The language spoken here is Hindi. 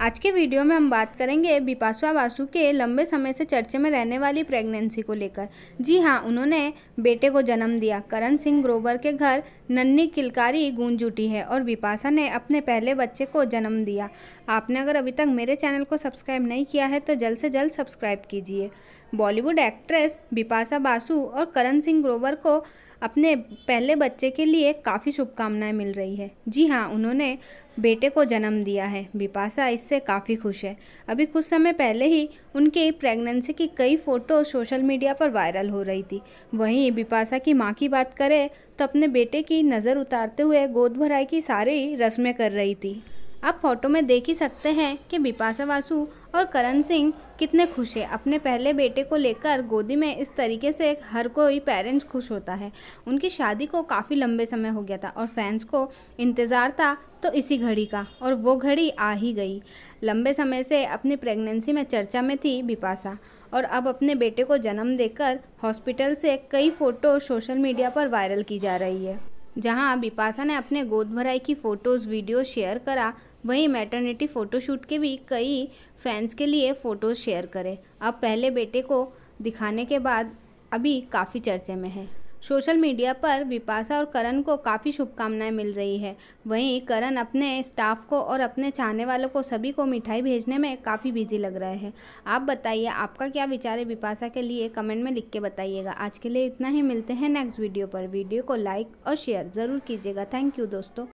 आज के वीडियो में हम बात करेंगे बिपाशा बासु के लंबे समय से चर्चे में रहने वाली प्रेगनेंसी को लेकर जी हाँ उन्होंने बेटे को जन्म दिया करण सिंह ग्रोवर के घर नन्नी किलकारी गूंज उठी है और बिपाशा ने अपने पहले बच्चे को जन्म दिया आपने अगर अभी तक मेरे चैनल को सब्सक्राइब नहीं किया है तो जल्द से जल्द सब्सक्राइब कीजिए बॉलीवुड एक्ट्रेस बिपाशा बासु और करण सिंह ग्रोवर को अपने पहले बच्चे के लिए काफ़ी शुभकामनाएं मिल रही है जी हाँ उन्होंने बेटे को जन्म दिया है बिपाशा इससे काफ़ी खुश है अभी कुछ समय पहले ही उनके प्रेगनेंसी की कई फ़ोटो सोशल मीडिया पर वायरल हो रही थी वहीं बिपाशा की माँ की बात करें तो अपने बेटे की नज़र उतारते हुए गोद भराई की सारी रस्में कर रही थी आप फोटो में देख ही सकते हैं कि बिपाशा वासु और करण सिंह कितने खुश है अपने पहले बेटे को लेकर गोदी में इस तरीके से हर कोई पेरेंट्स खुश होता है उनकी शादी को काफ़ी लंबे समय हो गया था और फैंस को इंतज़ार था तो इसी घड़ी का और वो घड़ी आ ही गई लंबे समय से अपनी प्रेगनेंसी में चर्चा में थी बिपाशा और अब अपने बेटे को जन्म देकर हॉस्पिटल से कई फ़ोटो सोशल मीडिया पर वायरल की जा रही है जहां बिपाशा ने अपने गोद भराई की फ़ोटोज़ वीडियो शेयर करा वहीं मैटरनिटी फ़ोटोशूट के भी कई फैंस के लिए फ़ोटोज़ शेयर करें अब पहले बेटे को दिखाने के बाद अभी काफ़ी चर्चे में है सोशल मीडिया पर बिपाशा और करण को काफ़ी शुभकामनाएं मिल रही है वहीं करण अपने स्टाफ को और अपने चाहने वालों को सभी को मिठाई भेजने में काफ़ी बिजी लग रहे हैं आप बताइए आपका क्या विचार है बिपाशा के लिए कमेंट में लिख के बताइएगा आज के लिए इतना ही मिलते हैं नेक्स्ट वीडियो पर वीडियो को लाइक और शेयर ज़रूर कीजिएगा थैंक यू दोस्तों